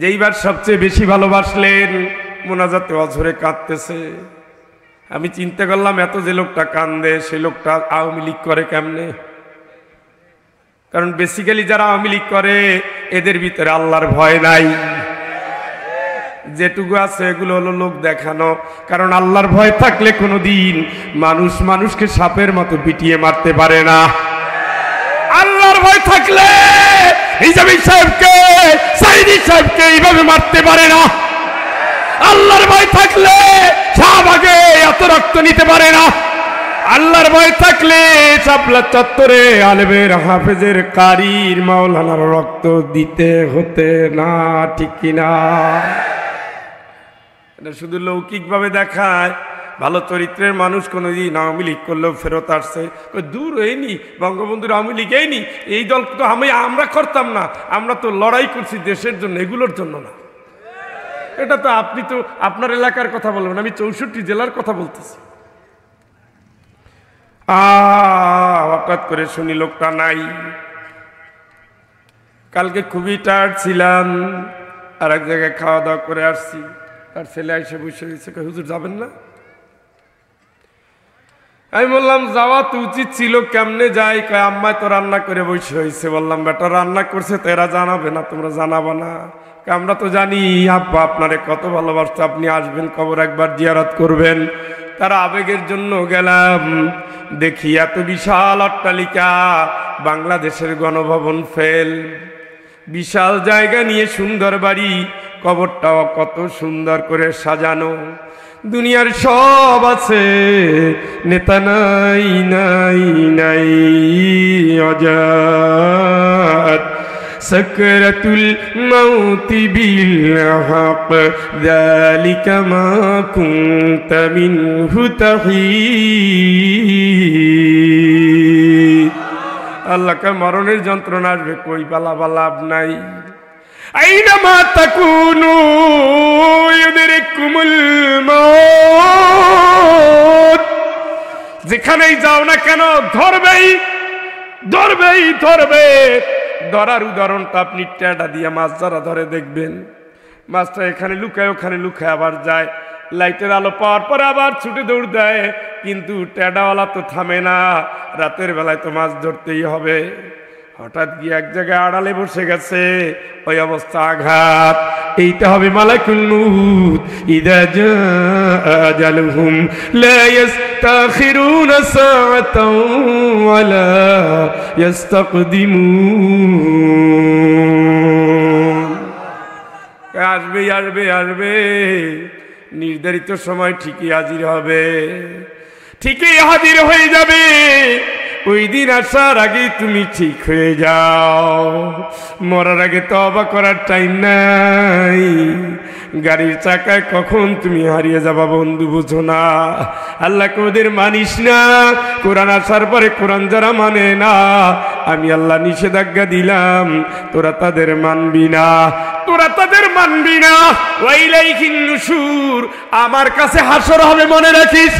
যেইবার সবচেয়ে বেশি ভালোবাসলেন মোনাজাতে অঝরে কাঁদতেছে আমি চিন্তা করলাম এত যে লোকটা কান্দে সে লোকটা আওয়ামী লীগ করে কেমনে কারণ বেসিক্যালি যারা আওয়ামী লীগ করে এদের ভিতরে আল্লাহর ভয় নাই যেটুকু আছে এগুলো হলো লোক দেখানো কারণ আল্লাহর ভয় থাকলে কোনো দিন মানুষ মানুষকে সাপের মতো পিটিয়ে মারতে পারে না আল্লাহর ভয় থাকলে ইজামিল সাহেবকে সাইদি সাহেবকে এইভাবে মারতে পারে না আল্লাহর ভয় থাকলে শাহবাগে এত রক্ত নিতে পারে না আল্লাহর ভয় থাকলে চাপলা চত্বরে আলেবের হাফেজের কারির মাওলানার রক্ত দিতে হতে না ঠিক কিনা এটা শুধু লৌকিকভাবে দেখায় ভালো চরিত্রের মানুষ কোনো দিন আওয়ামী লীগ করলেও ফেরত আসছে দূর হয়নি বঙ্গবন্ধুর আওয়ামী লীগ হয়নি এই দল তো আমি আমরা করতাম না আমরা তো লড়াই করছি দেশের জন্য এগুলোর জন্য না এটা তো আপনি তো আপনার এলাকার কথা বলবেন আমি চৌষট্টি জেলার কথা বলতেছি হঠাৎ করে শুনি লোকটা নাই কালকে খুবই টায়ার্ড ছিলাম আর এক জায়গায় খাওয়া দাওয়া করে আসছি আর ছেলে এসে বসে গেছে হুজুর যাবেন না আমি বললাম যাওয়া তো উচিত ছিল কেমনে যাই কয় আম্মায় তো রান্না করে বসে হয়েছে বললাম বেটা রান্না করছে তো এরা জানাবে না তোমরা জানাবো না আমরা তো জানি আব্বা আপনারে কত ভালোবাসতো আপনি আসবেন কবর একবার জিয়ারত করবেন তারা আবেগের জন্য গেলাম দেখি এত বিশাল অট্টালিকা বাংলাদেশের গণভবন ফেল বিশাল জায়গা নিয়ে সুন্দর বাড়ি কবরটাও কত সুন্দর করে সাজানো দুনিয়ার সব আছে নেতা নাই নাই নাই অজাত সকরতুল মৌতি বিল জালিকা দালিকা মা কুন্ত মিনহু আল্লাহকে মরণের যন্ত্রণা আসবে কই বালা বালাভ নাই أينما تكونوا يدرككم الموت যেখানেই যাও না কেন ধরবেই ধরবেই ধরবে ধরার উদাহরণটা আপনি ট্যাডা দিয়ে মাছ যারা ধরে দেখবেন মাছটা এখানে লুকায় ওখানে লুকায় আবার যায় লাইটের আলো পাওয়ার পর আবার ছুটে দৌড় দেয় কিন্তু ট্যাডাওয়ালা তো থামে না রাতের বেলায় তো মাছ ধরতেই হবে হঠাৎ গিয়ে এক জায়গায় আড়ালে বসে গেছে ওই অবস্থা আঘাত এইটা হবে মালাকুল নুহুদ ইদা জালুহুম লা يستأخرون ساعة ولا يستقدمون আসবে আসবে আসবে নির্ধারিত সময় ঠিকই হাজির হবে ঠিকই হাজির হয়ে যাবে ওই দিন আসার আগে তুমি ঠিক হয়ে যাও মরার আগে তো অবাক করার টাইম নাই গাড়ির চাকায় কখন তুমি হারিয়ে যাবা বন্ধু বুঝো না আল্লাহ কোদের মানিস না কোরআন আসার পরে কোরআন যারা মানে না আমি আল্লাহ নিষেধাজ্ঞা দিলাম তোরা তাদের মানবি না তোরা তাদের মানবি না ওইলাই সুর আমার কাছে হাসর হবে মনে রাখিস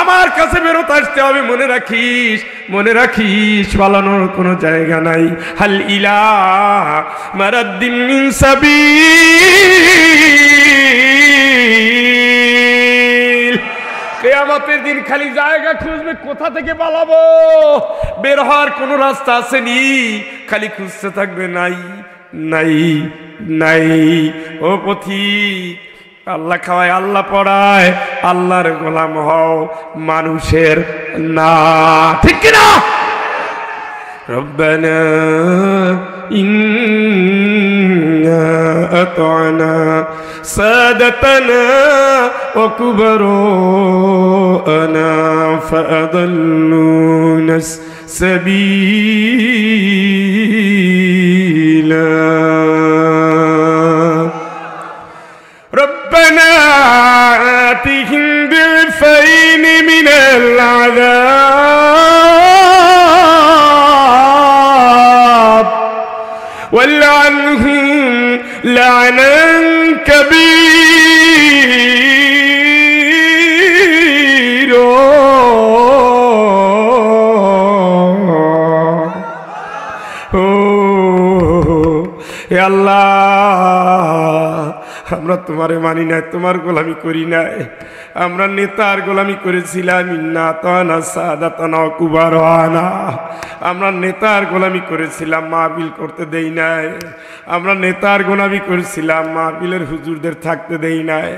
আমার কাছে বেরোত আসতে হবে মনে রাখিস মনে রাখিস পালানোর কোনো জায়গা নাই হাল ইলা মারাদ্দিন সাবি কেয়ামতের দিন খালি জায়গা খুঁজবে কোথা থেকে পালাবো বের হওয়ার কোন রাস্তা আসেনি খালি খুঁজতে থাকবে নাই নাই নাই ও পথি আল্লাহ খাওয়ায় আল্লাহ পড়ায় আল্লাহর গোলাম হও মানুষের না ঠিক কিনা ربنا إنا أطعنا سادتنا وكبراءنا فأضلونا السبيل তোমারে মানি নাই তোমার গোলামি করি নাই আমরা নেতার গোলামি করেছিলাম আমরা নেতার গোলামি করেছিলাম মা বিল করতে দেই নাই আমরা নেতার গোলামি করেছিলাম মা বিলের হুজুরদের থাকতে দেই নাই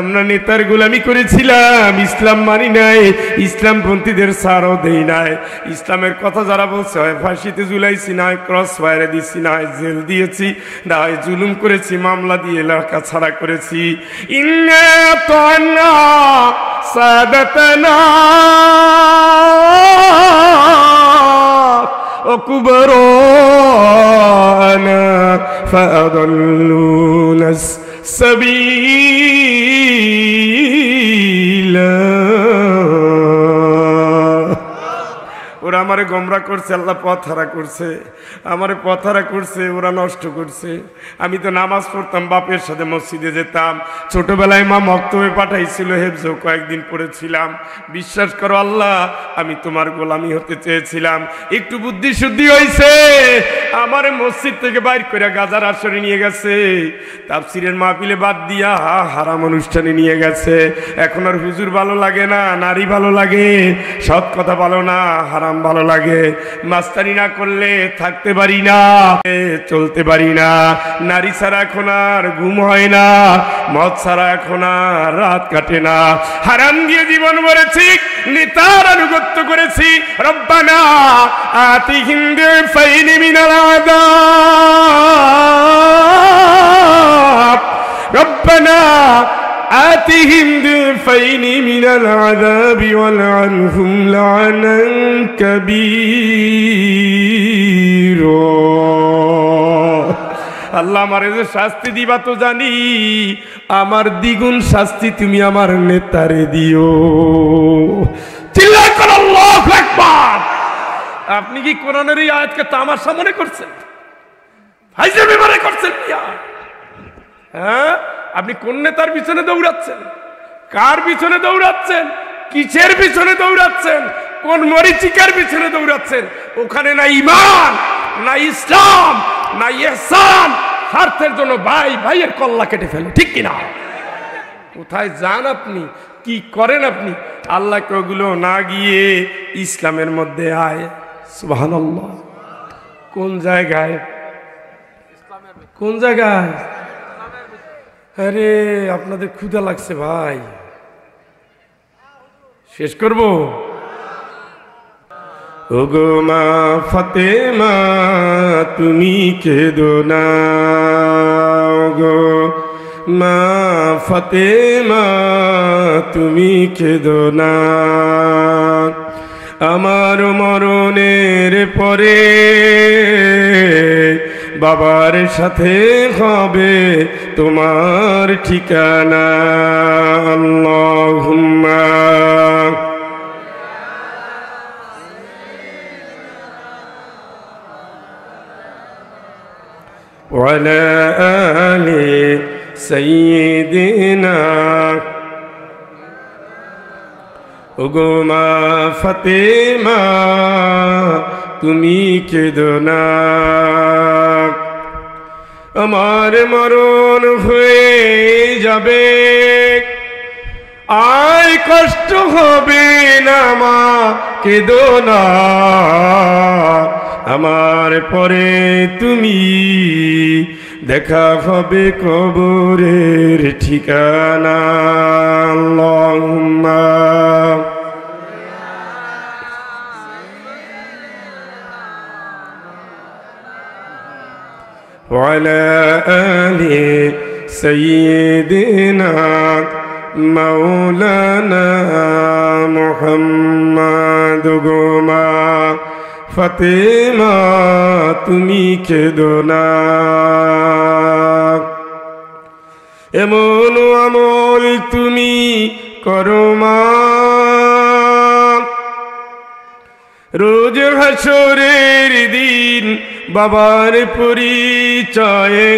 আমরা নেতার গোলামি করেছিলাম ইসলাম মানি নাই ইসলামপন্থীদের সারও দেই নাই ইসলামের কথা যারা বলছে হয় ফাঁসিতে জুলাইছি না হয় ক্রস ফায়ারে দিছি না হয় জেল দিয়েছি না হয় জুলুম করেছি মামলা দিয়ে এলাকা ছাড়া করেছি ইন্না سادتنا وكبراءنا فأضلونا السبيل ওরা আমারে গমরা করছে আল্লাহ পথারা করছে আমারে পথ করছে ওরা নষ্ট করছে আমি তো নামাজ পড়তাম বাপের সাথে মসজিদে যেতাম ছোটোবেলায় মা মক্তবে পাঠাইছিল হেফজ কয়েকদিন পড়েছিলাম বিশ্বাস করো আল্লাহ আমি তোমার গোলামি হতে চেয়েছিলাম একটু বুদ্ধি শুদ্ধি হয়েছে আমার মসজিদ থেকে বাইর করে গাজার আসরে নিয়ে গেছে তাপসিরের মাহফিলে বাদ দিয়া হা হারাম অনুষ্ঠানে নিয়ে গেছে এখন আর হুজুর ভালো লাগে না নারী ভালো লাগে সব কথা ভালো না হারাম ভালো লাগে মাস্তানি না করলে থাকতে পারি না চলতে পারি না নারী ছাড়া এখন আর ঘুম হয় না মদ ছাড়া এখন আর রাত কাটে না হারাম দিয়ে জীবন করেছি নেতার আনুগত্য করেছি রব্বানা হিন্দু রব্বানা آتهم ضعفين من العذاب والعنهم لعنا كبيرا আল্লাহ আমার যে শাস্তি দিবা তো জানি আমার দ্বিগুণ শাস্তি তুমি আমার নেতারে দিও আপনি কি কোরআনের এই আয়াতকে আমার সামনে করছেন ফাইজের ব্যাপারে করছেন হ্যাঁ আপনি কোন নেতার পিছনে দৌড়াচ্ছেন কার পিছনে দৌড়াচ্ছেন কিসের পিছনে দৌড়াচ্ছেন কোন মরিচিকার পিছনে দৌড়াচ্ছেন ওখানে না ইমান না ইসলাম না ইহসান স্বার্থের জন্য ভাই ভাইয়ের কল্লা কেটে ফেলে ঠিক কিনা কোথায় যান আপনি কি করেন আপনি আল্লাহকে ওগুলো না গিয়ে ইসলামের মধ্যে আয় সুবহানাল্লাহ কোন জায়গায় কোন জায়গায় আরে আপনাদের ক্ষুধা লাগছে ভাই শেষ করব ওগো মা ফতে মা তুমি কেদো না গো মা ফতে মা তুমি কেদো না আমার মরণের পরে بابار সাথে হবে تمار ঠিকানা اللهم وعلى آل سيدنا أقوم فاطمة তুমি কেদ না আমার মরণ হয়ে যাবে আয় কষ্ট হবে না মা কেঁদো না আমার পরে তুমি দেখা হবে কবরের ঠিকানা লম্মা وعلى آل سيدنا مولانا محمد গোমা ফতেমা তুমি খেদো না এমন আমল তুমি করো মা রোজ হাসরের দিন বাবার পরিচয়ে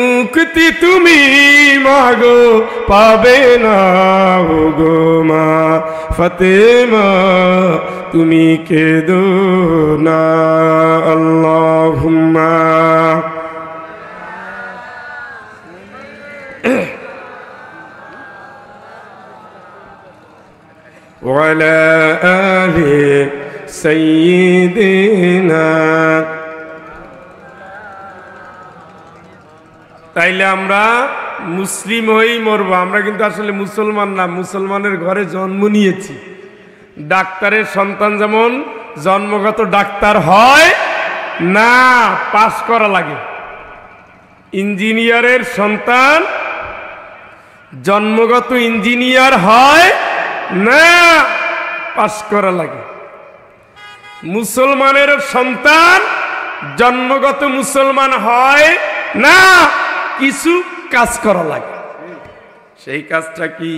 মুক্তি তুমি মাগো পাবে না গো মা ফতেমা তুমি কে দো না আল্লাহ وعلى آل سيدنا তাইলে আমরা মুসলিম হয়েই মরব আমরা কিন্তু আসলে মুসলমান না মুসলমানের ঘরে জন্ম নিয়েছি ডাক্তারের সন্তান যেমন জন্মগত ডাক্তার হয় না পাশ করা লাগে ইঞ্জিনিয়ারের সন্তান জন্মগত ইঞ্জিনিয়ার হয় না পাশ করা লাগে মুসলমানের সন্তান জন্মগত মুসলমান হয় না কিছু কাজ করা লাগে সেই কাজটা কি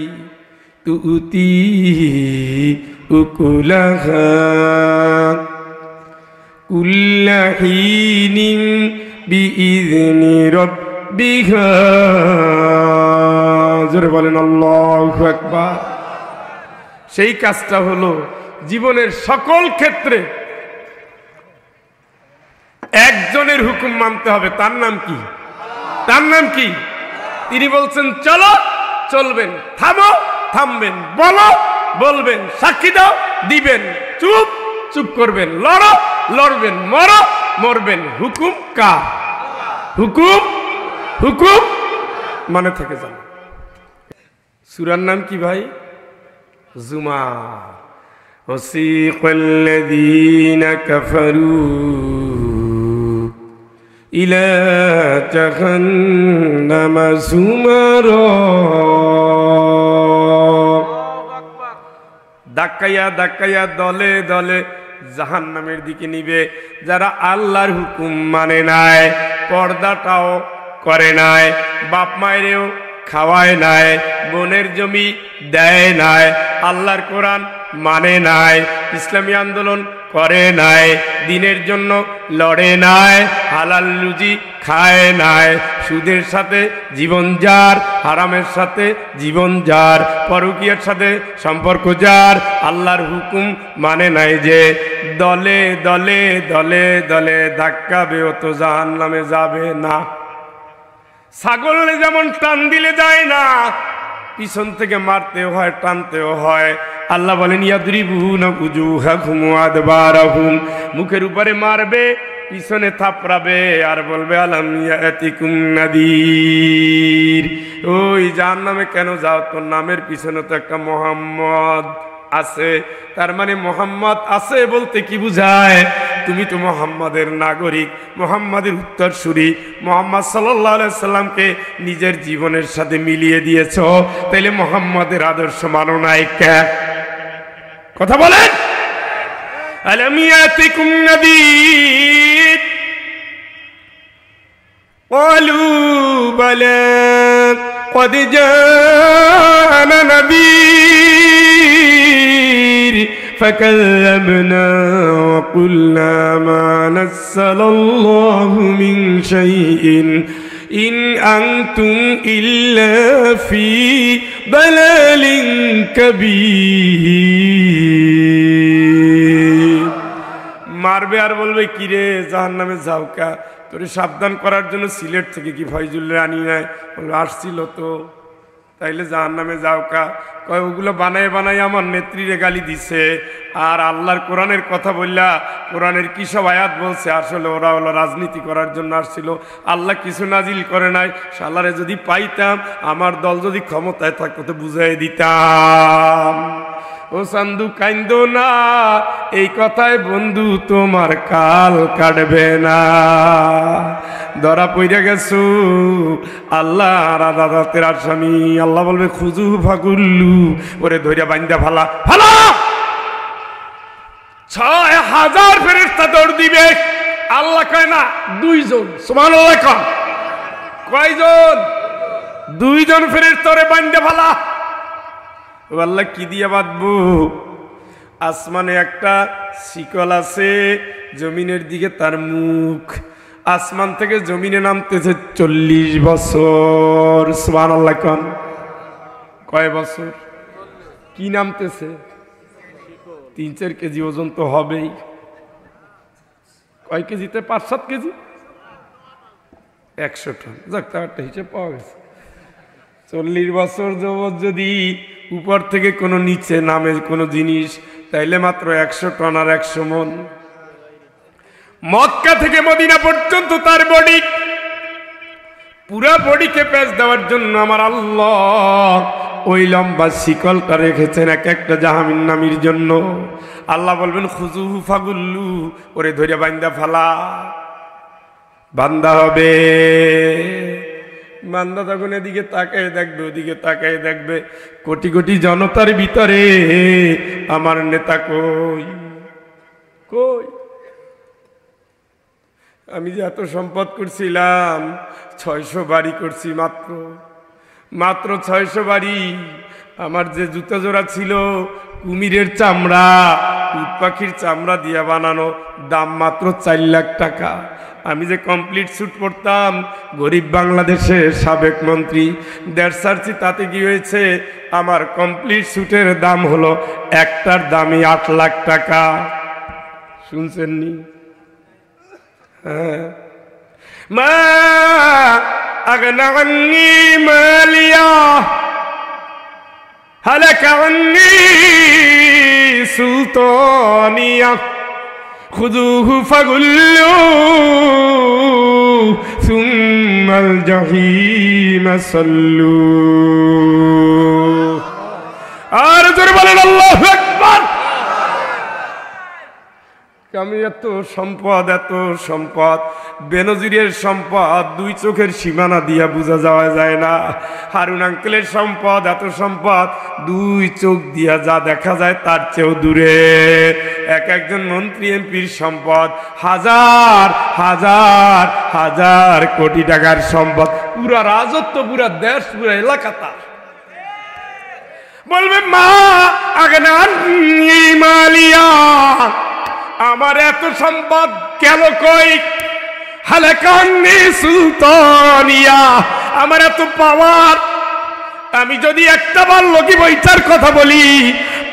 তুতি বলেন সেই কাজটা হলো জীবনের সকল ক্ষেত্রে একজনের হুকুম মানতে হবে তার নাম কি তার নাম কি তিনি বলছেন চলো চলবেন থামো থামবেন বলো বলবেন সাক্ষী দাও দিবেন চুপ চুপ করবেন লড়ো লড়বেন মরো মরবেন হুকুম কা হুকুম হুকুম মানে থেকে যান সুরার নাম কি ভাই জুমা وسيق الذين كفروا إلى جهنم زمرا ধাক্কাইয়া ধাক্কাইয়া দলে দলে জাহান্নামের দিকে নিবে যারা আল্লাহর হুকুম মানে নাই পর্দাটাও করে নাই বাপ মায়েরও খাওয়ায় নাই বনের জমি দেয় নাই আল্লাহর কোরআন মানে নাই ইসলামী আন্দোলন করে নাই দিনের জন্য লড়ে নাই হালাল রুজি খায় নাই সুদের সাথে জীবন যার হারামের সাথে জীবন যার পরকিয়ার সাথে সম্পর্ক যার আল্লাহর হুকুম মানে নাই যে দলে দলে দলে দলে ধাক্কাবে অত জাহান নামে যাবে না ছাগল যেমন টান দিলে যায় না পিছন থেকে মারতেও হয় টানতেও হয় আল্লাহ বলেন মুখের উপরে মারবে পিছনে থাপড়াবে আর বলবে আলমিয়া ওই যার নামে কেন যাও তোর নামের পিছনে তো একটা মোহাম্মদ আছে তার মানে মোহাম্মদ আছে বলতে কি বুঝায় তুমি তো মোহাম্মদের নাগরিক মোহাম্মদের উত্তরসূরি মোহাম্মদ সাল্লাহ নিজের জীবনের সাথে মিলিয়ে দিয়েছ তাইলে মোহাম্মদের আদর্শ মানো না কথা বলেন আলমিয়াতিকুম নবীর قالوا قد جاءنا فكذبنا وقلنا ما نزل الله من شيء إن أنتم إلا في ضلال كبير মারবে আর বলবে কিরে জাহান নামে ঝাউকা তোরে সাবধান করার জন্য সিলেট থেকে কি ফয়জুল্লাহ আনি নাই বলবে আসছিল তো তাইলে জাহান নামে যাও কা কয় ওগুলো বানায় বানায় আমার নেত্রীরে গালি দিছে আর আল্লাহর কোরআনের কথা বললা কোরআনের কী সব আয়াত বলছে আসলে ওরা হলো রাজনীতি করার জন্য আসছিল আল্লাহ কিছু নাজিল করে নাই সালারে যদি পাইতাম আমার দল যদি ক্ষমতায় থাকতো তো বুঝাই দিতাম ও সান্দু কান্দ না এই কথায় বন্ধু তোমার কাল কাটবে না ধরা পইরা গেছো আল্লাহ রাধা দাতের স্বামী আল্লাহ বলবে খুজু ফাগুল্লু ওরে ধৈর্য বান্দা ফালা ফালা ছয় হাজার ফেরেস্তা দৌড় দিবে আল্লাহ কয় না দুইজন সমান কয়জন দুইজন ফেরেস্তারে বান্দা ফালা আল্লাহ কি দিয়ে বাঁধবো আসমানে একটা শিকল আছে জমিনের দিকে তার মুখ আসমান থেকে জমিনে নামতেছে চল্লিশ বছর সুমান আল্লাহ কন কয় বছর কি নামতেছে তিন চার কেজি ওজন তো হবেই কয় কেজিতে পাঁচ সাত কেজি একশো টন যাক তার একটা হিসেব পাওয়া গেছে চল্লিশ বছর যদি উপর থেকে কোনো নিচে নামে কোনো জিনিস তাইলে মাত্র একশো টন আর একশো মন মক্কা থেকে মদিনা পর্যন্ত তার বডি পুরা বডিকে প্যাচ দেওয়ার জন্য আমার আল্লাহ ওই লম্বা শিকলটা রেখেছেন এক একটা জাহামিন নামির জন্য আল্লাহ বলবেন খুজু ফাগুল্লু ওরে ধরে বান্দা ফালা বান্দা হবে বান্দা তখন এদিকে তাকায় দেখবে ওদিকে তাকায় দেখবে কোটি কোটি জনতার ভিতরে আমার নেতা কই কই আমি যে এত সম্পদ করছিলাম ছয়শো বাড়ি করছি মাত্র মাত্র ছয়শো বাড়ি আমার যে জুতা জোড়া ছিল কুমিরের চামড়া উট পাখির চামড়া দিয়ে বানানো দাম মাত্র চার লাখ টাকা আমি যে কমপ্লিট শ্যুট করতাম গরিব বাংলাদেশের সাবেক মন্ত্রী দেড় সার্চি তাতে কি হয়েছে আমার কমপ্লিট শ্যুটের দাম হলো একটার দামই আট লাখ টাকা শুনছেন নি হ্যাঁ মা আগনাগন্নি মালিয়া هلك عني سلطانية خذوه فغلوا ثم الجحيم صلوه আমি এত সম্পদ এত সম্পদ বেনজিরের সম্পদ দুই চোখের সীমানা দিয়া বোঝা যাওয়া যায় না হারুন আঙ্কেলের সম্পদ এত সম্পদ দুই চোখ দিয়া যা দেখা যায় তার চেয়েও দূরে এক একজন মন্ত্রী এমপির সম্পদ হাজার হাজার হাজার কোটি টাকার সম্পদ পুরা রাজত্ব পুরা দেশ পুরা এলাকা তার বলবে মা আগে মালিয়া আমার এত সম্পদ গেল কই হালাকান্নি সুলতানিয়া আমার এত পাওয়ার আমি যদি একটা বার লোকি বইটার কথা বলি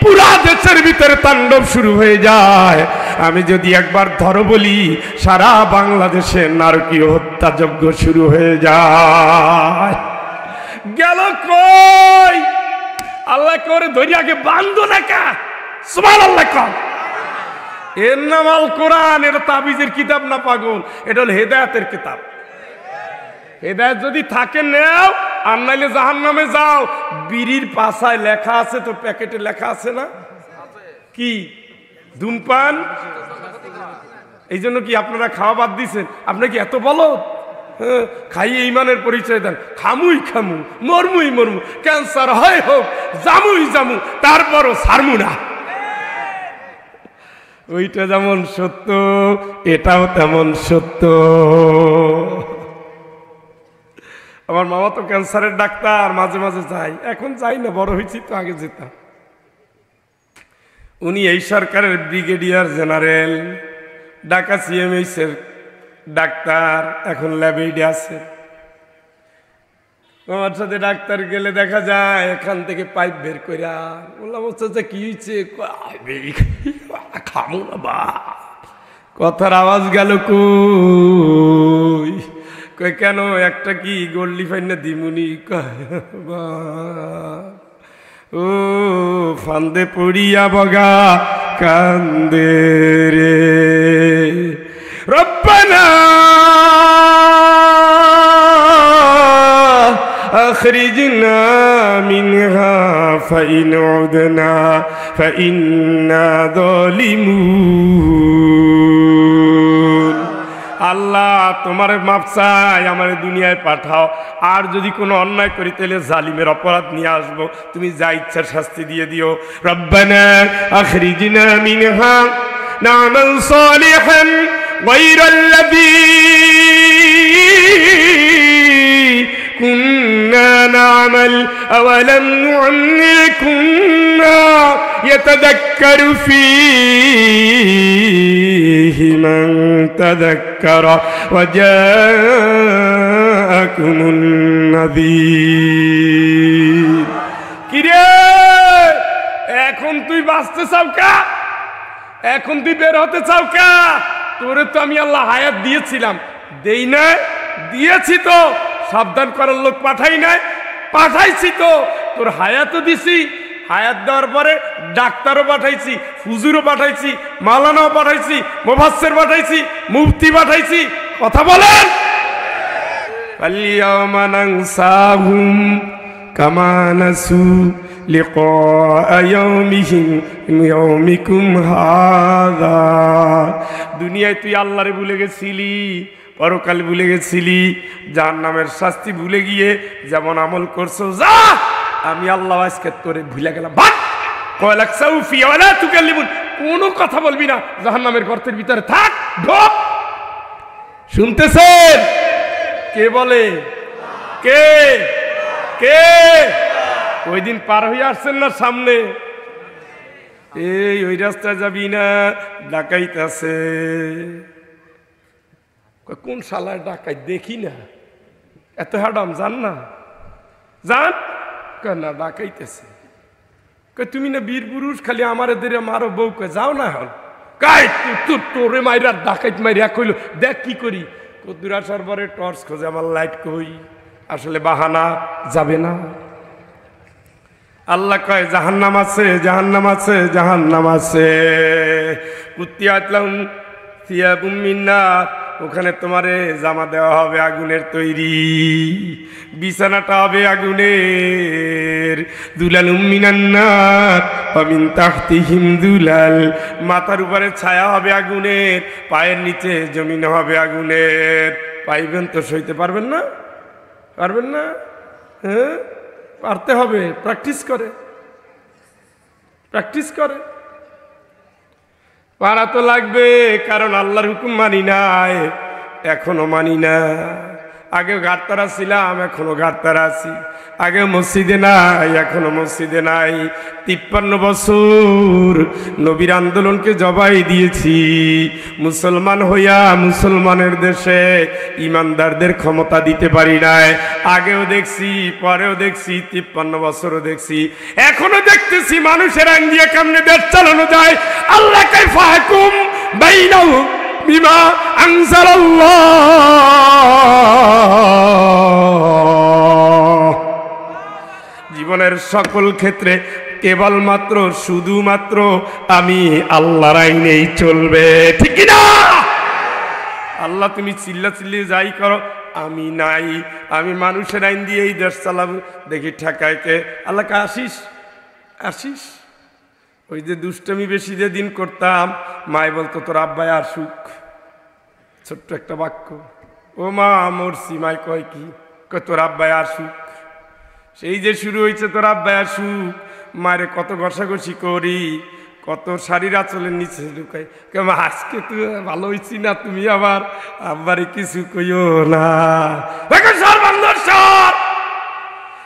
পুরা দেশের ভিতরে তাণ্ডব শুরু হয়ে যায় আমি যদি একবার ধরো বলি সারা বাংলাদেশে নারকীয় হত্যাযজ্ঞ শুরু হয়ে যায় গেল কই আল্লাহ করে ধরি বান্ধ নাকা সুমান আল্লাহ কর এর নাম আল কোরআন এটা তাবিজের কিতাব না পাগল এটা হল হেদায়তের কিতাব হেদায়ত যদি থাকে নেও আর নাইলে জাহান নামে যাও বিড়ির পাশায় লেখা আছে তো প্যাকেটে লেখা আছে না কি ধূমপান এই জন্য কি আপনারা খাওয়া বাদ দিচ্ছেন আপনি কি এত বলো হ্যাঁ, খাইয়ে ইমানের পরিচয় দেন খামুই খামু মরমুই মরমু ক্যান্সার হয় হোক জামুই জামু তারপরও সারমু না ওইটা যেমন সত্য এটাও তেমন সত্য আমার মামা তো ক্যান্সারের ডাক্তার মাঝে মাঝে যাই এখন যাই না বড় হয়েছি তো আগে যেতাম উনি এই সরকারের ব্রিগেডিয়ার জেনারেল ডাকা সিএমএস এর ডাক্তার এখন ল্যাবেইডে আছেন আমার সাথে ডাক্তার গেলে দেখা যায় এখান থেকে পাইপ বের করে বললাম হচ্ছে কি হয়েছে খামো না বা কথার আওয়াজ গেল কই কয় কেন একটা কি গল্লি ফাইনা দিমুনি ও ফান্দে পড়িয়া বগা কান্দে রে রব্বানা أخرجنا منها فإن عدنا فإنا ظالمون আল্লাহ তোমার মাপ চাই আমার দুনিয়ায় পাঠাও আর যদি কোনো অন্যায় করি তাহলে জালিমের অপরাধ নিয়ে আসব তুমি যা ইচ্ছা শাস্তি দিয়ে দিও রব্বানা আখরিজিনা মিনহা নামাল সালিহান গায়রাল্লাযী بما نعمل أولم نعمركم ما يتذكر فيه من تذكر وجاءكم النذير কিরে এখন তুই বাঁচতে চাও কা এখন তুই বের হতে চাও কা তোরে তো আমি আল্লাহ হায়াত দিয়েছিলাম দেই না দিয়েছি তো সাবধান করার লোক পাঠাই নাই পাঠাইছি তো তোর হায়াতও দিছি হায়াত দেওয়ার পরে ডাক্তারও পাঠাইছি হুজুরও পাঠাইছি মালানাও পাঠাইছি মোবাসের পাঠাইছি মুফতি পাঠাইছি কথা বলেন দুনিয়ায় তুই আল্লাহরে ভুলে গেছিলি পরকাল ভুলে গেছিলি যার নামের শাস্তি ভুলে গিয়ে যেমন আমল করছো যা আমি আল্লাহ আজকে তোরে ভুলে গেলাম বাট কয়লাক সাউফি ওয়ালা কোনো কথা বলবি না জাহান্নামের গর্তের ভিতরে থাক ঢোক শুনতেছেন কে বলে কে কে ওই দিন পার হয়ে আসছেন না সামনে এই ওই রাস্তায় যাবি না ডাকাইতে আছে কোন শালায় ডাকাই দেখি না এত হ্যাডাম যান না যান না ডাকাইতেছে তুমি না বীর পুরুষ খালি আমার ধরে মারো বউকে যাও না হল কাই তোর তোরে মাইরা ডাকাইত মাইরা কইল দেখ কি করি কদ্দুর আসার পরে টর্চ খোঁজে আমার লাইট কই আসলে বাহানা যাবে না আল্লাহ কয় জাহান্নাম আছে জাহান্নাম আছে জাহান্নাম আছে কুত্তিয়া আতলাম সিয়া বুমিনার ওখানে তোমারে জামা দেওয়া হবে আগুনের তৈরি বিছানাটা হবে আগুনের দুলাল উম্মিনান্নার তাহতি মাথার উপরে ছায়া হবে আগুনের পায়ের নিচে জমিন হবে আগুনের পাইবেন তো সইতে পারবেন না পারবেন না হ্যাঁ পারতে হবে প্র্যাকটিস করে প্র্যাকটিস করে পাড়া তো লাগবে কারণ আল্লাহর হুকুম মানি নাই এখনো মানি না আগে গাড়তারা ছিলাম এখনও গাড়তারা আছি আগে মসজিদে নাই এখনো মসজিদে নাই তিপ্পান্ন বছর নবীর আন্দোলনকে জবাই দিয়েছি মুসলমান হইয়া মুসলমানের দেশে ইমানদারদের ক্ষমতা দিতে পারি নাই আগেও দেখছি পরেও দেখছি তিপ্পান্ন বছরও দেখছি এখনো দেখতেছি মানুষের আইন দিয়ে কেমনে দেশ চালানো যায় আল্লাহ কাইফা হাকুম বাইনাহু বিমা জীবনের সকল ক্ষেত্রে কেবলমাত্র শুধুমাত্র আমি আল্লাহর আইনেই চলবে ঠিক না আল্লাহ তুমি চিল্লা চিল্লিয়ে যাই করো আমি নাই আমি মানুষের আইন দিয়ে এই দেশ চালাবো দেখি ঠেকায় কে আল্লাহকে আসিস আসিস ওই যে দুষ্টমি বেশি যে দিন করতাম মায় বলতো তোর আব্বাই আর সুখ ছোট্ট একটা বাক্য ও মা মরছি মাই কয় কি তোর আব্বাই আর সুখ সেই যে শুরু হয়েছে তোর আব্বাই আর সুখ মায়ের কত ঘষাঘষি করি কত শাড়ির আচলের নিচে ঢুকাই কেমন আজকে তুই ভালো হয়েছি না তুমি আবার আব্বারে কিছু কইও না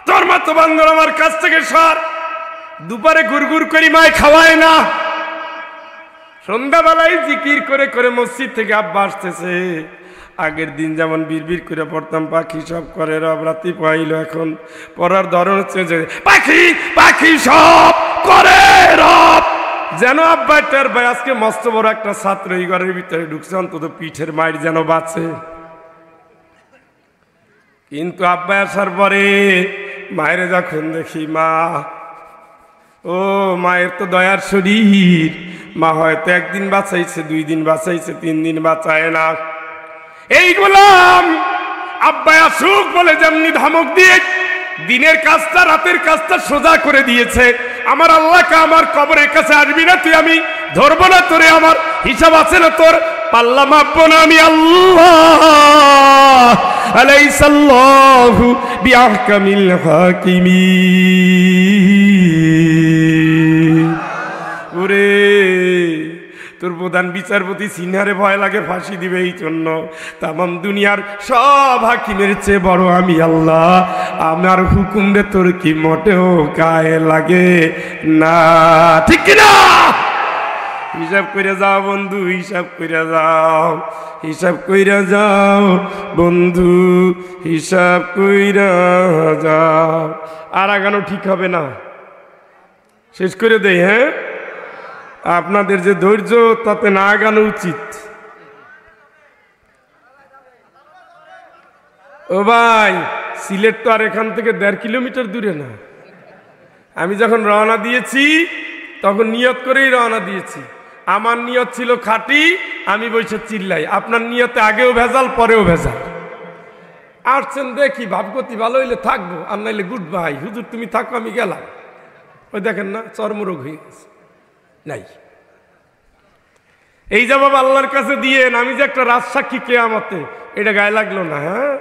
তোর মতো বান্ধব আমার কাছ থেকে সর দুপারে গুরগুর করি মায় খাওয়ায় না সন্ধ্যাবেলায় জিকির করে করে মসজিদ থেকে আব্বা আসতেছে আগের দিন যেমন বিড়বির করে পড়তাম পাখি সব করে রব রাতি পাইল এখন পড়ার ধরন হচ্ছে যে পাখি পাখি সব করে রব যেন আব্বা টার ভাই আজকে মস্ত বড় একটা ছাত্র এই ঘরের ভিতরে ঢুকছে অন্তত পিঠের মায়ের যেন বাঁচে কিন্তু আব্বা আসার পরে মায়ের যখন দেখি মা ও মায়ের তো দয়ার শরীর মা হয়তো একদিন বাঁচাইছে দুই দিন বাঁচাইছে তিন দিন বাঁচায় না এই গোলাম আব্বা আসুক বলে যেমনি ধমক দিয়ে দিনের কাজটা রাতের কাজটা সোজা করে দিয়েছে আমার আল্লাহকে আমার কবরের কাছে আসবি না তুই আমি ধরবো না তোরে আমার হিসাব আছে না তোর পাল্লা মাপবো না আমি আল্লাহ أليس তোর প্রধান বিচারপতি সিনহারে ভয় লাগে ফাঁসি দিবে এই জন্য তামাম দুনিয়ার সব হাকিমের চেয়ে বড় আমি আল্লাহ আমার হুকুমরে তোর কি মোটেও গায়ে লাগে না ঠিক না হিসাব করে যাও বন্ধু হিসাব করে যাও হিসাব কইরা যাও বন্ধু হিসাব কইরা যাও আর আগানো ঠিক হবে না শেষ করে দেই হ্যাঁ আপনাদের যে ধৈর্য তাতে না আগানো উচিত ও ভাই সিলেট তো আর এখান থেকে দেড় কিলোমিটার দূরে না আমি যখন রওনা দিয়েছি তখন নিয়ত করেই রওনা দিয়েছি আমার নিয়ত ছিল খাটি আমি বসে চিল্লাই আপনার নিয়তে আগেও ভেজাল পরেও ভেজাল আসছেন দেখি ভাবগতি ভালো হইলে থাকবো আর নাইলে গুড বাই হুজুর তুমি থাকো আমি গেলাম ওই দেখেন না চর্মরোগ হয়ে গেছে নাই এই জবাব আল্লাহর কাছে দিয়েন আমি যে একটা রাজ সাক্ষী কে আমাতে এটা গায়ে লাগলো না হ্যাঁ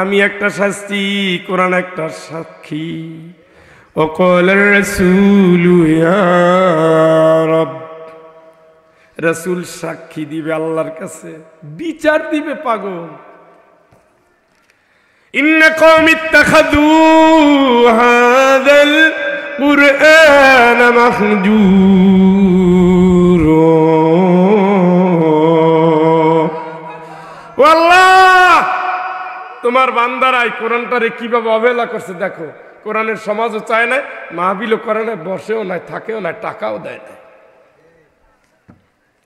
আমি একটা শাস্তি কোরআন একটা সাক্ষী وقال الرسول يا رب রাসূল সাক্ষী দিবে আল্লাহর কাছে বিচার দিবে পাগল إن قوم اتخذوا هذا القرآن مهجورا والله তোমার বান্দারাই কোরআনটারে কিভাবে অবহেলা করছে দেখো কোরআনের সমাজও চায় না মাহবিলও করে না বসেও নাই থাকেও না টাকাও দেয় না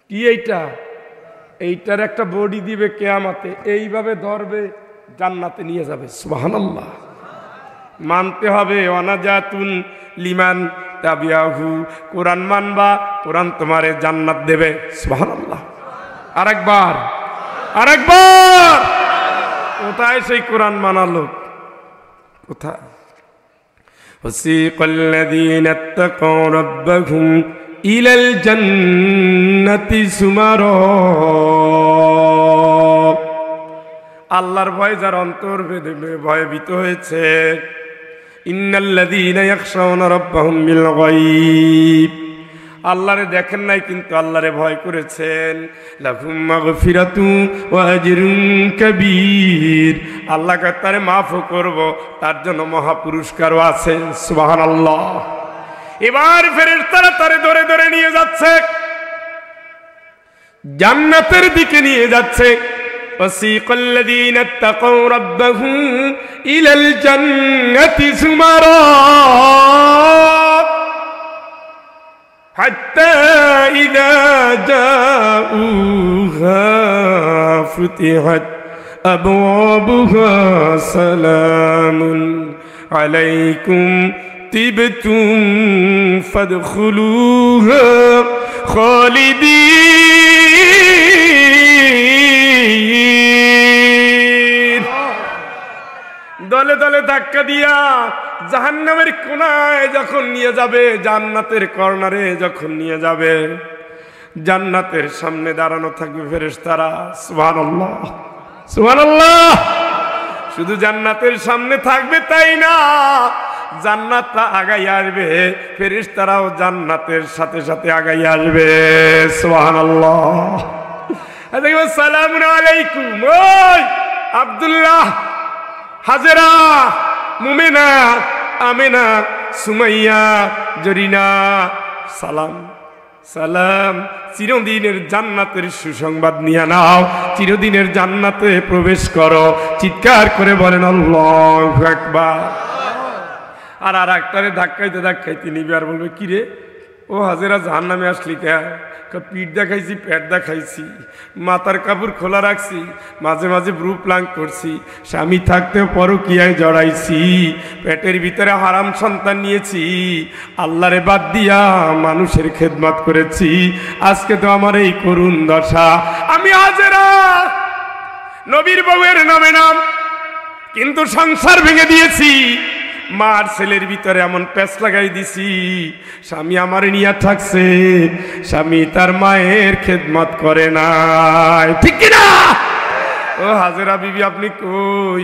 কি এইটা এইটার একটা বডি দিবে কেয়ামাতে এইভাবে ধরবে জান্নাতে নিয়ে যাবে সুবাহ মানতে হবে অনাজাতুন লিমান তাবিয়াহু কোরআন মানবা কোরআন তোমারে জান্নাত দেবে সুবাহ আরেকবার আরেকবার কোথায় সেই কোরআন মানালো কোথায় وسيق الذين اتقوا ربهم إلى الجنة سمرا আল্লাহর ভয় যার অন্তর ভয়ে ভীত হয়েছে ইন্নাল্লাযীনা ইয়াখশাউনা রাব্বাহুম বিল গায়ব আল্লাহরে দেখেন নাই কিন্তু আল্লাহরে ভয় করেছেন কবির আল্লাহকে তারে মাফও করব তার জন্য মহাপুরস্কারও আছে সুবাহ আল্লাহ এবার ফেরের তারা তারে ধরে ধরে নিয়ে যাচ্ছে জান্নাতের দিকে নিয়ে যাচ্ছে ইলাল الذين اتقوا حتى إذا جاءوها فتحت أبوابها سلام عليكم طبتم فادخلوها خالدين দলে দলে ধাক্কা দিয়া জাহান্নামের কোনায় যখন নিয়ে যাবে জান্নাতের কর্নারে যখন নিয়ে যাবে জান্নাতের সামনে দাঁড়ানো থাকবে ফেরেশতারা তারা আল্লাহ সুহান আল্লাহ শুধু জান্নাতের সামনে থাকবে তাই না জান্নাতটা আগাই আসবে তারাও জান্নাতের সাথে সাথে আগাই আসবে সুহান আল্লাহ আচ্ছা, সালাম আলাইকুম ওই আবদুল্লাহ হাজেরা মুমেনা আমেনা সুমাইয়া জরিনা সালাম সালাম চিরদিনের জান্নাতের সুসংবাদ নিয়ে নাও চিরদিনের জান্নাতে প্রবেশ করো চিৎকার করে বলেন একবার আর আর একটা ধাক্কাইতে ধাক্কাইতে নিবে আর বলবে কিরে ও হাজেরা জাহান নামে আসলি কে পিঠ দেখাইছি পেট দেখাইছি মাথার কাপড় খোলা রাখছি মাঝে মাঝে ব্রু প্লাং করছি স্বামী থাকতেও কিয়ায় জড়াইছি পেটের ভিতরে হারাম সন্তান নিয়েছি আল্লাহরে বাদ দিয়া মানুষের খেদমত করেছি আজকে তো আমার এই করুণ দশা আমি হাজেরা নবীর বউয়ের নামে নাম কিন্তু সংসার ভেঙে দিয়েছি মার ছেলের ভিতরে এমন প্যাস লাগাই দিছি স্বামী আমার নিয়া থাকছে স্বামী তার মায়ের খেদমত করে নাই ঠিক কিনা ও হাজেরা বিবি আপনি কই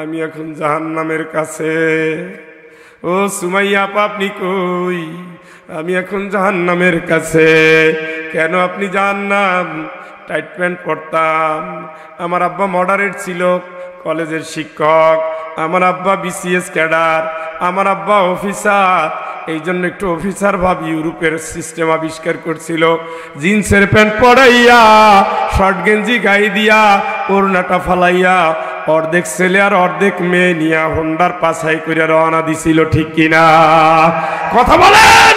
আমি এখন জাহান নামের কাছে ও সুমাইয়া আপা আপনি কই আমি এখন জাহান নামের কাছে কেন আপনি জাহান নাম টাইট প্যান্ট পরতাম আমার আব্বা মডারেট ছিল কলেজের শিক্ষক আমার আব্বা বিসিএস ক্যাডার আমার আব্বা অফিসার এই জন্য একটু অফিসার ভাব ইউরোপের সিস্টেম আবিষ্কার করছিল জিন্সের প্যান্ট পরাইয়া শর্ট গেঞ্জি গাই দিয়া ওড়নাটা ফালাইয়া অর্ধেক ছেলে আর অর্ধেক মেয়ে নিয়া হোন্ডার পাছাই করে রওনা দিছিল ঠিক কিনা কথা বলেন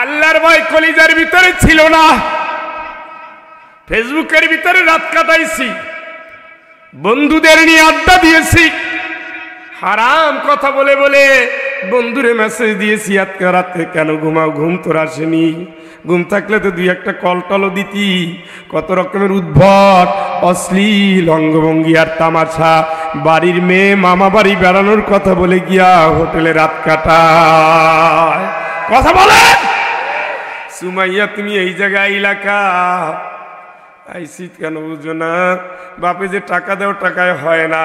আল্লাহর ভাই কলিজার ভিতরে ছিল না ফেসবুকের ভিতরে রাত কাটাইছি বন্ধুদের নিয়ে আড্ডা দিয়েছি হারাম কথা বলে বলে বন্ধুরে মেসেজ দিয়েছি আজকে রাতে কেন ঘুমাও ঘুম তোর আসেনি ঘুম থাকলে তো দুই একটা কলটলও দিতি কত রকমের উদ্ভট অশ্লীল অঙ্গভঙ্গি আর তামাশা বাড়ির মেয়ে মামা বাড়ি বেড়ানোর কথা বলে গিয়া হোটেলে রাত কাটায় কথা বলে সুমাইয়া তুমি এই জায়গায় এলাকা আইসি কেন বুঝো না বাপে যে টাকা দেও টাকায় হয় না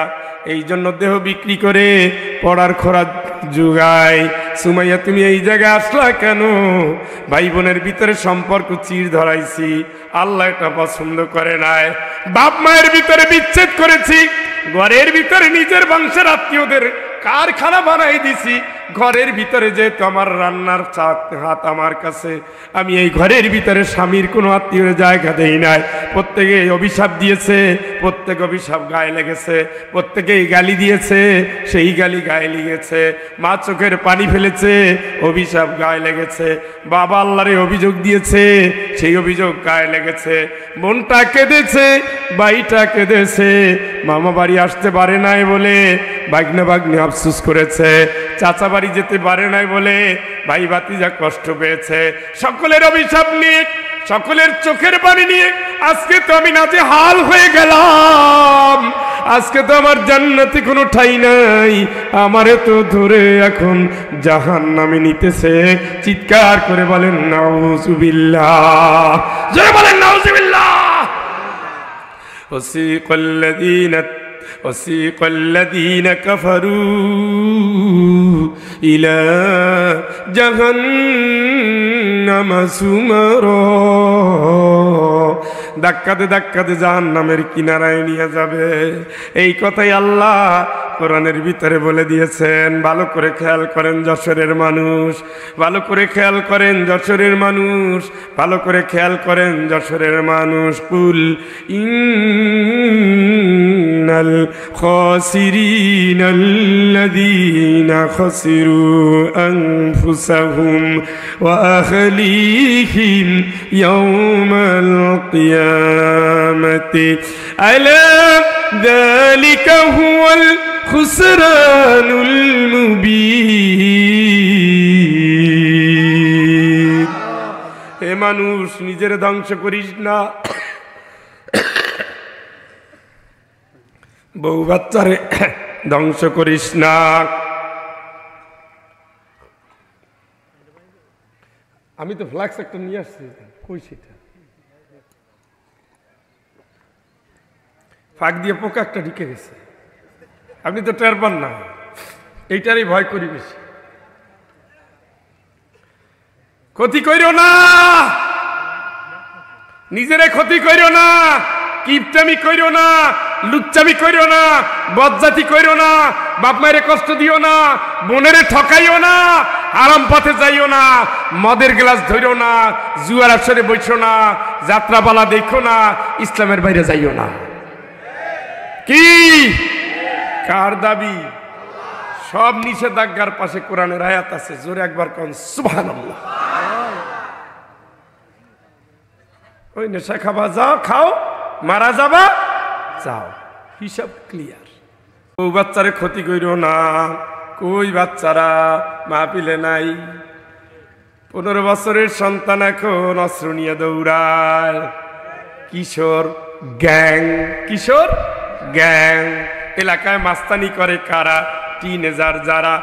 এই জন্য দেহ বিক্রি করে পড়ার খরার যুগায় সুমাইয়া তুমি এই জায়গায় আসলা কেন ভাই বোনের ভিতরে সম্পর্ক চির ধরাইছি আল্লাহ এটা পছন্দ করে নাই বাপ মায়ের ভিতরে বিচ্ছেদ করেছি ঘরের ভিতরে নিজের বংশের আত্মীয়দের কারখানা বানাই দিছি ঘরের ভিতরে যেহেতু আমার রান্নার হাত আমার কাছে আমি এই ঘরের ভিতরে স্বামীর কোনো আত্মীয় জায়গা দেই নাই প্রত্যেকে অভিশাপ দিয়েছে প্রত্যেক অভিশাপ গায়ে লেগেছে প্রত্যেকেই গালি দিয়েছে সেই গালি গায়ে লেগেছে মা চোখের পানি ফেলেছে অভিশাপ গায়ে লেগেছে বাবা আল্লাহরে অভিযোগ দিয়েছে সেই অভিযোগ গায়ে লেগেছে মনটা কেঁদেছে বাড়িটা কেঁদেছে মামা বাড়ি আসতে পারে নাই বলে বাগনে বাগনে আফসুস করেছে চাচা বাড়ি যেতে পারে নাই বলে ভাই বাতি যা কষ্ট পেয়েছে সকলের অভিশাপ নিয়ে সকলের চোখের পানি নিয়ে আজকে তো আমি নাচে হাল হয়ে গেলাম আজকে তো আমার জান্নাতে কোনো ঠাই নাই আমারে তো ধরে এখন জাহান নামে নিতেছে চিৎকার করে বলেন নাউজুবিল্লাহ বলেন নাউজুবিল্লাহ وسيق الذين كفروا إلى جهنم سمرا ধাক্কাতে ধাক্কাতে জাহান নামের কিনারায় নিয়ে যাবে এই কথাই আল্লাহ কোরআনের ভিতরে বলে দিয়েছেন ভালো করে খেয়াল করেন যশোরের মানুষ ভালো করে খেয়াল করেন যশোরের মানুষ ভালো করে খেয়াল করেন যশোরের মানুষ কুল ইন من الخاسرين الذين خسروا أنفسهم وأهليهم يوم القيامة ألا ذلك هو الخسران المبين إيمانوش মানুষ নিজের كوريشنا বউ বাচ্চারে ধ্বংস করিস না আমি তো ফ্লাক্স একটা নিয়ে আসছি কই সেটা ফাঁক দিয়ে পোকা একটা ঢিকে গেছে আপনি তো টের পান না এইটারই ভয় করি বেশি ক্ষতি করিও না নিজেরে ক্ষতি করিও না কিপটামি করিও না লুচ্চামি করিও না বজ্জাতি করিও না বাপ মায়ের কষ্ট দিও না বোনের ঠকাইও না আরাম পথে যাইও না মদের গ্লাস ধরিও না জুয়ার আসরে বইছো না যাত্রাপালা দেখো না ইসলামের বাইরে যাইও না কি কার দাবি সব নিষেধাজ্ঞার পাশে কোরআনের আয়াত আছে জোরে একবার কন সুভান ওই নেশা খাবা যাও খাও মারা যাবা চাও হিসাব ক্লিয়ার ও বাচ্চারে ক্ষতি করিও না কই বাচ্চারা মা পিলে নাই পনেরো বছরের সন্তান এখন অস্ত্র নিয়ে দৌড়ায় কিশোর গ্যাং কিশোর গ্যাং এলাকায় মাস্তানি করে কারা টিনেজার যারা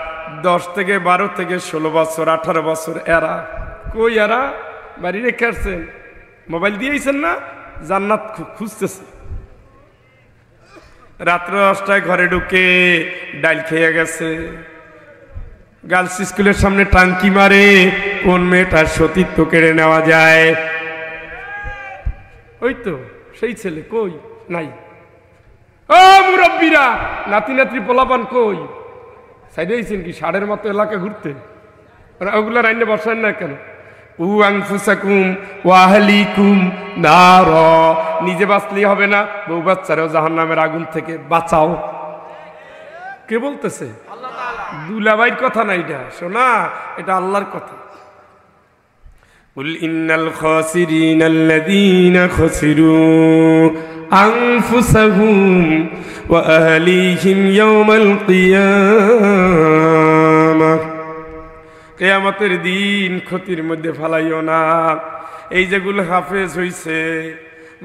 দশ থেকে বারো থেকে ষোলো বছর আঠারো বছর এরা কই এরা বাড়ি রেখে আসছেন মোবাইল দিয়েছেন না জান্নাত খুঁজতেছে রাত্র দশটায় ঘরে ঢুকে ডাইল খেয়ে গেছে গার্লস স্কুলের সামনে টাঙ্কি মারে কোন মেয়েটার সতীত্ব কেড়ে নেওয়া যায় ওই তো সেই ছেলে কই নাই ও মুরব্বীরা নাতি নাতি পোলাপান কই সাইডে কি সাড়ের মতো এলাকা ঘুরতে ওগুলো রান্না বসান না কেন উয়াংফুসাকুম ওয়াহলিকুম নার নিজে বাঁচলেই হবে না বউ বাচ্চারাও জাহান নামের আগুন থেকে বাঁচাও কে বলতেছে দুলাবাইর কথা না এটা শোনা এটা আল্লাহর কথা قل إن الخاسرين الذين خسروا أنفسهم وأهليهم يوم القيامة কেয়ামতের দিন ক্ষতির মধ্যে ফালাইও না এই যেগুলো হাফেজ হইছে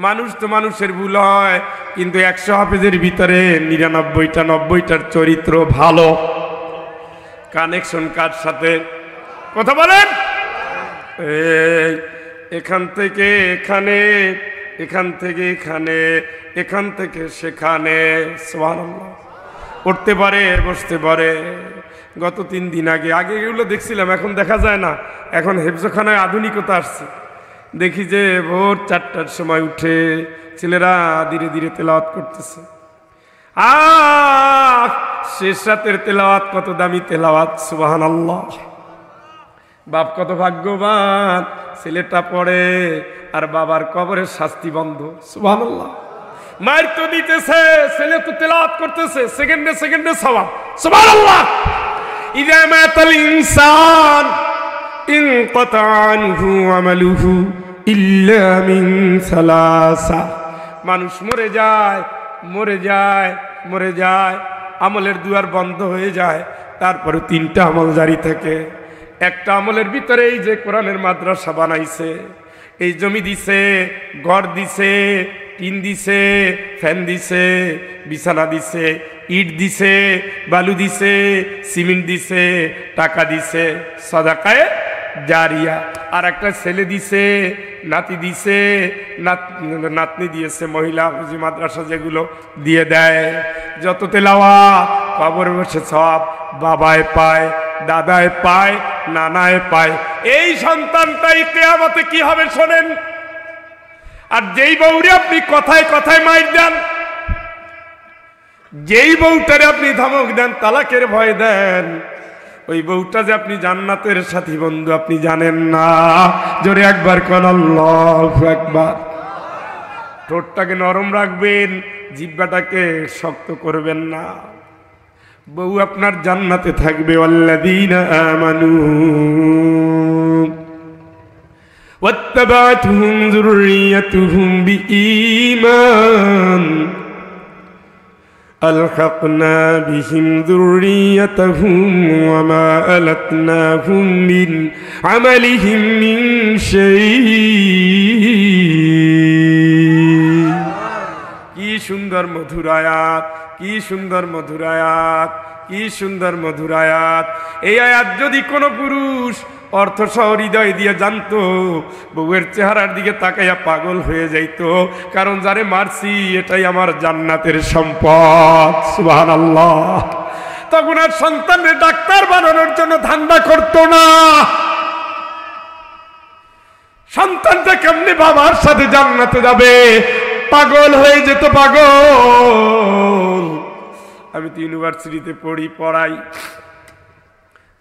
মানুষ তো মানুষের ভুল হয় কিন্তু একশো হাফেজের ভিতরে নিরানব্বইটা নব্বইটার চরিত্র ভালো কানেকশন কার সাথে কথা বলেন এখান থেকে এখানে এখান থেকে এখানে এখান থেকে সেখানে সোহান উঠতে পারে বসতে পারে গত তিন দিন আগে আগে এগুলো দেখছিলাম এখন দেখা যায় না এখন হেফজখানায় আধুনিকতা আসছে দেখি যে ভোর চারটার সময় উঠে ছেলেরা ধীরে ধীরে তেলাওয়াত করতেছে আহ শেষ রাতের তেলাওয়াত কত দামি তেলাওয়াত সুবাহান আল্লাহ বাপ কত ভাগ্যবান ছেলেটা পড়ে আর বাবার কবরের শাস্তি বন্ধ সুবাহ আল্লাহ মায়ের তো দিতেছে ছেলে তো তেলাওয়াত করতেছে সেকেন্ডে সেকেন্ডে সবাব সুবাহ আল্লাহ ইদা মাতাল ইনসান ইন কতানহু আমালুহু ইল্লা মিন সালাসা মানুষ মরে যায় মরে যায় মরে যায় আমলের দুয়ার বন্ধ হয়ে যায় তারপরে তিনটা আমল জারি থাকে একটা আমলের ভিতরে এই যে কোরআনের মাদ্রাসা বানাইছে এই জমি দিছে ঘর দিছে টিন দিছে ফ্যান দিছে বিছানা দিছে ইট দিছে বালু দিছে সিমেন্ট দিছে টাকা দিছে সদাকায় জারিয়া আর একটা ছেলে দিছে নাতি দিছে নাতনি দিয়েছে মহিলা হুজি মাদ্রাসা যেগুলো দিয়ে দেয় যত তেলাওয়া কবর বসে সব বাবায় পায় দাদায় পায় নানায় পায় এই সন্তানটাই কেয়ামতে কি হবে শোনেন আর যেই বউরে আপনি কথায় কথায় মাইর দেন যেই বউটারে আপনি ধমক দেন তালাকের ভয় দেন ওই বউটা যে আপনি জান্নাতের সাথী বন্ধু আপনি জানেন না জোরে একবার কন একবার ঠোঁটটাকে নরম রাখবেন জিব্বাটাকে শক্ত করবেন না বউ আপনার জান্নাতে থাকবে অল্লাদিন আমানু واتبعتهم ألحقنا بهم ذريتهم وما ألتناهم من عملهم من شيء কি সুন্দর মধুর আয়াত কি সুন্দর মধুর আয়াত কি সুন্দর মধুর আয়াত এই আয়াত যদি কোনো পুরুষ অর্থ সহ হৃদয় দিয়ে জানতো বউয়ের চেহারার দিকে তাকাইয়া পাগল হয়ে যাইত কারণ যারে মারছি এটাই আমার জান্নাতের সম্পদ সুহান আল্লাহ তখন আর সন্তানের ডাক্তার বানানোর জন্য ধান্দা করতো না সন্তানটা কেমনি বাবার সাথে জান্নাতে যাবে পাগল হয়ে যেত পাগল আমি তো ইউনিভার্সিটিতে পড়ি পড়াই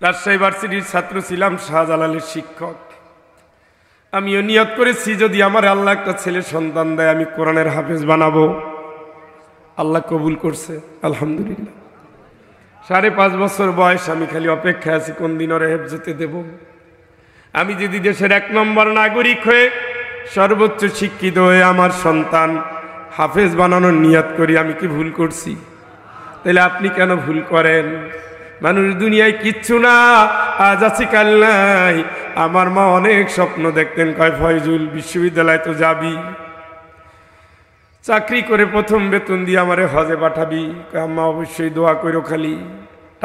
রাজশাহী ভার্সিটির ছাত্র ছিলাম শাহজালালের শিক্ষক আমিও নিয়ত করেছি যদি আমার আল্লাহ একটা ছেলে সন্তান দেয় আমি কোরআনের হাফেজ বানাবো আল্লাহ কবুল করছে আলহামদুলিল্লাহ সাড়ে পাঁচ বছর বয়স আমি খালি অপেক্ষায় আছি কোন দিন ওরা হেফজতে দেব আমি যদি দেশের এক নম্বর নাগরিক হয়ে সর্বোচ্চ শিক্ষিত হয়ে আমার সন্তান হাফেজ বানানোর নিয়াত করি আমি কি ভুল করছি তাহলে আপনি কেন ভুল করেন মানুষ দুনিয়ায় কিচ্ছু না আজ আছি কাল নাই আমার মা অনেক স্বপ্ন দেখতেন কয় ফয়জুল বিশ্ববিদ্যালয় তো যাবি চাকরি করে প্রথম বেতন দিয়ে আমারে হজে পাঠাবি আম্মা অবশ্যই দোয়া করো খালি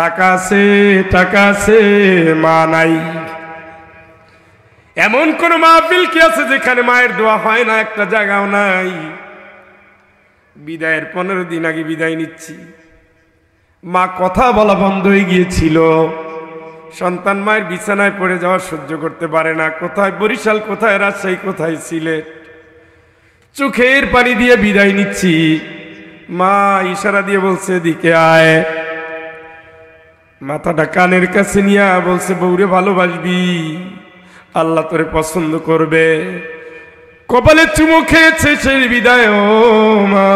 টাকা আছে টাকা আছে মা নাই এমন কোন মাহফিল কি আছে যেখানে মায়ের দোয়া হয় না একটা জায়গাও নাই বিদায়ের পনেরো দিন আগে বিদায় নিচ্ছি মা কথা বলা বন্ধ হয়ে গিয়েছিল সন্তান মায়ের বিছানায় পড়ে যাওয়া সহ্য করতে পারে না কোথায় বরিশাল কোথায় রাজশাহী কোথায় সিলেট চোখের পানি দিয়ে বিদায় নিচ্ছি মা ইশারা দিয়ে বলছে দিকে আয় মাথাটা কানের কাছে নিয়ে বলছে বৌরে ভালোবাসবি আল্লাহ তোরে পছন্দ করবে কপালে চুমো খেয়েছে সেই বিদায় ও মা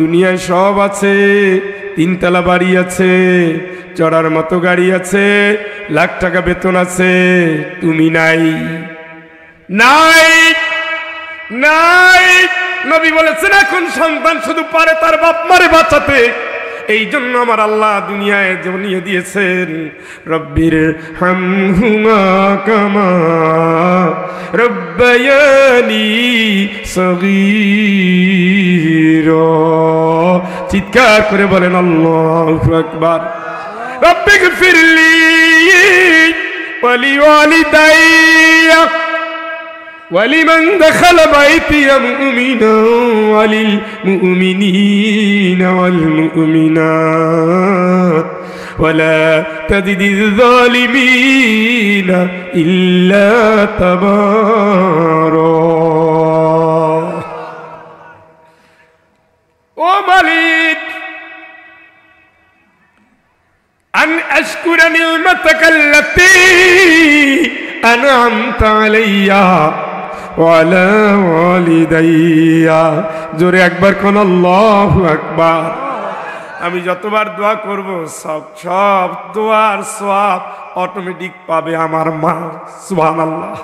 দুনিয়ায় সব আছে তিনতলা বাড়ি আছে চড়ার মতো গাড়ি আছে লাখ টাকা বেতন আছে তুমি নাই নাই নাই নবী বলেছেন এখন সন্তান শুধু পারে তার বাপ মারে বাঁচাতে এই জন্য আমার আল্লাহ দুনিয়ায় জমিয়ে দিয়েছেন রব্বির হামহুমা কামা রব্বায়ানি সগীর চিৎকার করে বলেন আল্লাহু একবার রব্বিক ফিরলি পলিওয়ালি ওয়ালিদাইয়া ولمن دخل بيتي مؤمنا وللمؤمنين والمؤمنات ولا تزد الظالمين إلا تبارا ومليك أن أشكر نعمتك التي أنعمت عليّ জোরে একবার কোন একবার আমি যতবার দোয়া করব সব সব দোয়ার সব অটোমেটিক পাবে আমার মা সুহান আল্লাহ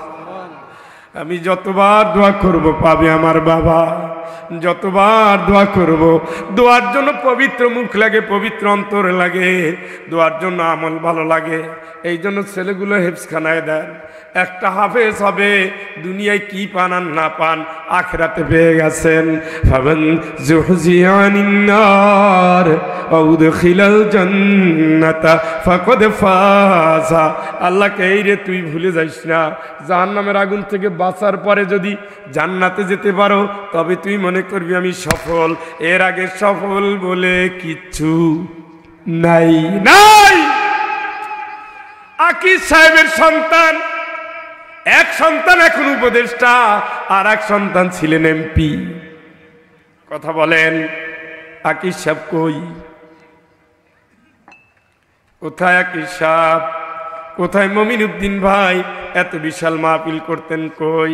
আমি যতবার দোয়া করব পাবে আমার বাবা যতবার দোয়া করব দোয়ার জন্য পবিত্র মুখ লাগে পবিত্র অন্তর লাগে দোয়ার জন্য আমল ভালো লাগে এই জন্য ছেলেগুলো হেফসখানায় দেন একটা হাফেজ হবে দুনিয়ায় কি পান আর না পান আখরাতে পেয়ে গেছেন ভাবেন অউদখিলাল জান্নাতা ফাকদ ফাজা আল্লাহকে এই রে তুই ভুলে যাইস না জাহান্নামের আগুন থেকে বাঁচার পরে যদি জান্নাতে যেতে পারো তবে তুই মনে করবি আমি সফল এর আগে সফল বলে কিচ্ছু নাই নাই আকিজ সাহেবের সন্তান এক সন্তান এখন উপদেষ্টা আর এক সন্তান ছিলেন এমপি কথা বলেন আকিজ সাহেব কই কোথায় একই সাপ কোথায় মমিন উদ্দিন ভাই এত বিশাল মাহফিল করতেন কই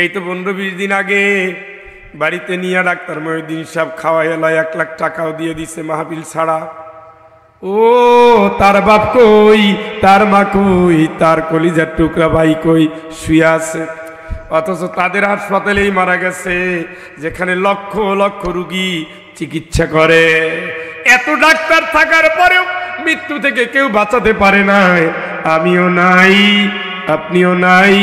এই তো পনেরো বিশ দিন আগে বাড়িতে নিয়ে ডাক্তার মহিউদ্দিন সাহেব খাওয়া এলায় এক লাখ টাকাও দিয়ে দিছে মাহফিল ছাড়া ও তার বাপ কই তার মা কই তার কলিজার টুকরা ভাই কই শুয়ে আছে অথচ তাদের হাসপাতালেই মারা গেছে যেখানে লক্ষ লক্ষ রুগী চিকিৎসা করে এত ডাক্তার থাকার পরেও মৃত্যু থেকে কেউ বাঁচাতে পারে না আমিও নাই আপনিও নাই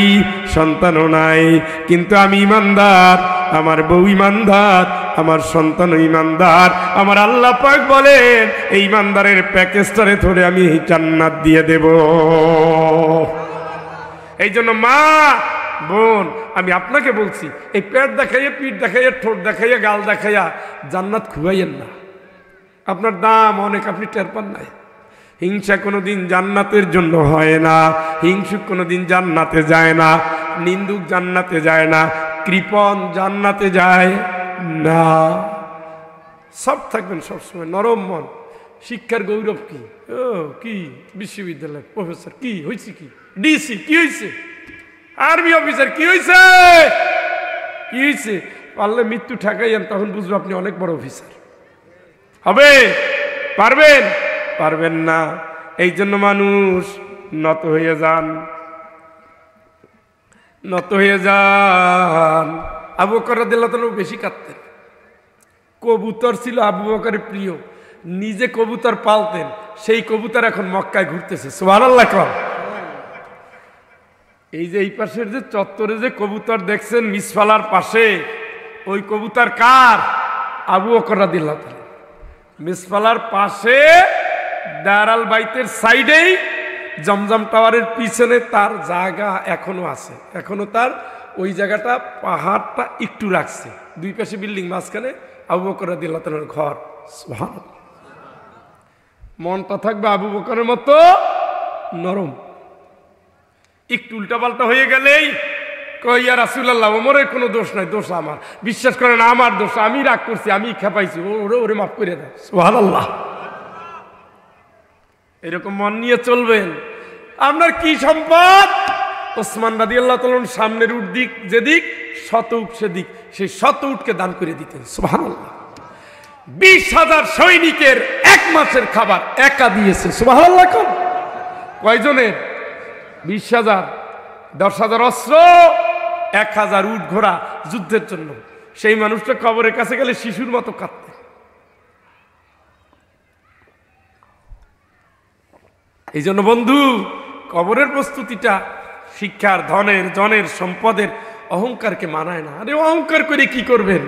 সন্তানও নাই কিন্তু আমি ইমানদার আমার বউ ইমানদার আমার সন্তান ইমানদার আমার আল্লাহ পাক বলেন এই ইমানদারের প্যাকেজটারে ধরে আমি জান্নাত দিয়ে দেব এই জন্য মা বোন আমি আপনাকে বলছি এই পেট দেখাইয়া পিঠ দেখাইয়া ঠোঁট দেখাইয়া গাল দেখাইয়া জান্নাত খুবাইয়েন না আপনার দাম অনেক আপনি টের পান নাই হিংসা কোনো দিন জান্নাতের জন্য হয় না হিংসুক কোনো দিন জান্নাতে যায় না নিন্দুক জান্নাতে যায় না কৃপন জান্নাতে যায় না সব থাকবেন সবসময় নরম মন শিক্ষার গৌরব কি ও কি বিশ্ববিদ্যালয় প্রফেসর কি হয়েছে কি ডিসি কি হয়েছে আর্মি অফিসার কি হয়েছে কি হয়েছে পারলে মৃত্যু ঠেকাইয়েন তখন বুঝবো আপনি অনেক বড় অফিসার হবে পারবেন পারবেন না এই জন্য মানুষ নত হয়ে যান নত হয়ে যান আবু বকর দিল্লাতনও বেশি কাঁদতেন কবুতর ছিল আবু বকরের প্রিয় নিজে কবুতর পালতেন সেই কবুতর এখন মক্কায় ঘুরতেছে সোহানাল্লাহ কর এই যে এই পাশের যে চত্বরে যে কবুতর দেখছেন মিসফালার পাশে ওই কবুতর কার আবু অকরা দিল্লাতন মিসপালার পাশে দারাল বাইতের সাইডেই জমজম টাওয়ারের পিছনে তার জায়গা এখনো আছে এখনো তার ওই জায়গাটা পাহাড়টা একটু রাখছে দুই পাশে বিল্ডিং মাঝখানে আবু বকর দিল্লাতনের ঘর মনটা থাকবে আবু বকরের মতো নরম একটু উল্টাপাল্টা হয়ে গেলেই কইয়া রাসুল্লাহ ওমরের কোনো দোষ নাই দোষ আমার বিশ্বাস করেন আমার দোষ আমি রাগ করছি আমি খেপাইছি ওরে ওরে মাফ করে দেয় সোহাল আল্লাহ এরকম মন নিয়ে চলবেন আপনার কি সম্পদ ওসমান রাদি আল্লাহ তালন সামনের উঠ দিক যেদিক শত উঠ সেদিক সেই শত উঠকে দান করে দিতেন সোহান আল্লাহ বিশ হাজার সৈনিকের এক মাসের খাবার একা দিয়েছে সোহান আল্লাহ কয়জনের বিশ হাজার দশ হাজার অস্ত্র এক হাজার উট ঘোড়া যুদ্ধের জন্য সেই মানুষটা কবরের কাছে গেলে শিশুর মতো কাঁদতে এই জন্য বন্ধু কবরের প্রস্তুতিটা শিক্ষার ধনের জনের সম্পদের অহংকারকে মানায় না আরে অহংকার করে কি করবেন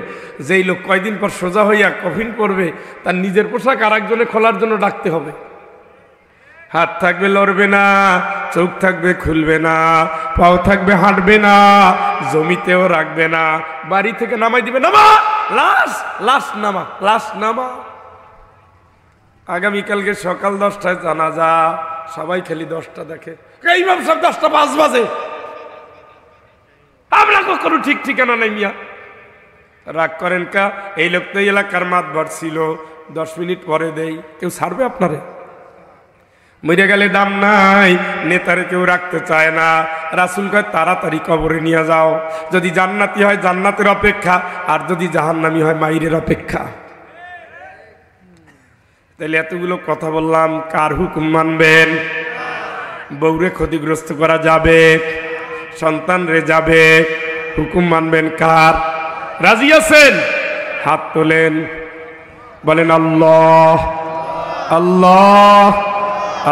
যেই লোক কয়দিন পর সোজা হইয়া কফিন করবে তার নিজের পোশাক আর একজনে খোলার জন্য ডাকতে হবে হাত থাকবে লড়বে না চোখ থাকবে খুলবে না পাও থাকবে হাঁটবে না জমিতেও রাখবে না বাড়ি থেকে নামাই দিবে নামা লাশ লাশ নামা লাশ নামা আগামীকালকে সকাল দশটায় জানা যা সবাই খেলি দশটা দেখে এইভাবে সব দশটা পাঁচ বাজে আমরা কখনো ঠিক ঠিকানা নাই মিয়া রাগ করেন কা এই লোক তো এলাকার মাত ছিল দশ মিনিট পরে দেই কেউ ছাড়বে আপনারে মরে গেলে দাম নাই নেতারে কেউ রাখতে চায় না রাসুল কয় তাড়াতাড়ি কবরে নিয়ে যাও যদি জান্নাতি হয় জান্নাতের অপেক্ষা আর যদি জাহান্নামি হয় মাইরের অপেক্ষা তাহলে এতগুলো কথা বললাম কার হুকুম মানবেন বউরে ক্ষতিগ্রস্ত করা যাবে সন্তান রে যাবে হুকুম মানবেন কার রাজি আছেন হাত তোলেন বলেন আল্লাহ আল্লাহ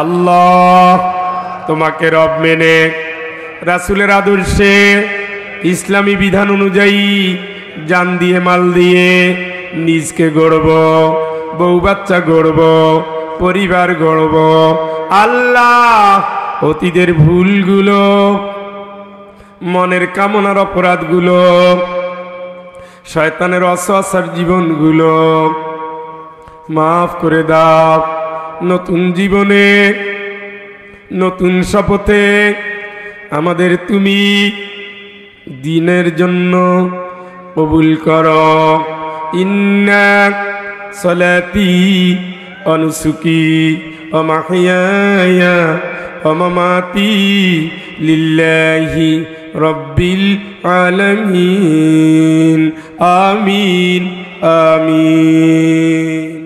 আল্লাহ তোমাকে রব মেনে রাসুলের আদর্শে ইসলামী বিধান অনুযায়ী জান দিয়ে মাল দিয়ে নিজকে গড়ব বউ বাচ্চা গড়ব পরিবার গড়ব আল্লাহ অতীতের ভুলগুলো মনের কামনার অপরাধগুলো শয়তানের অসার জীবনগুলো মাফ করে দাও নতুন জীবনে নতুন শপথে আমাদের তুমি দিনের জন্য কবুল কর ইন্না সলাতি অনুসুকি অমাহিয়া অমামাতি লিল্লাহি রব্বিল আলমিন আমিন আমিন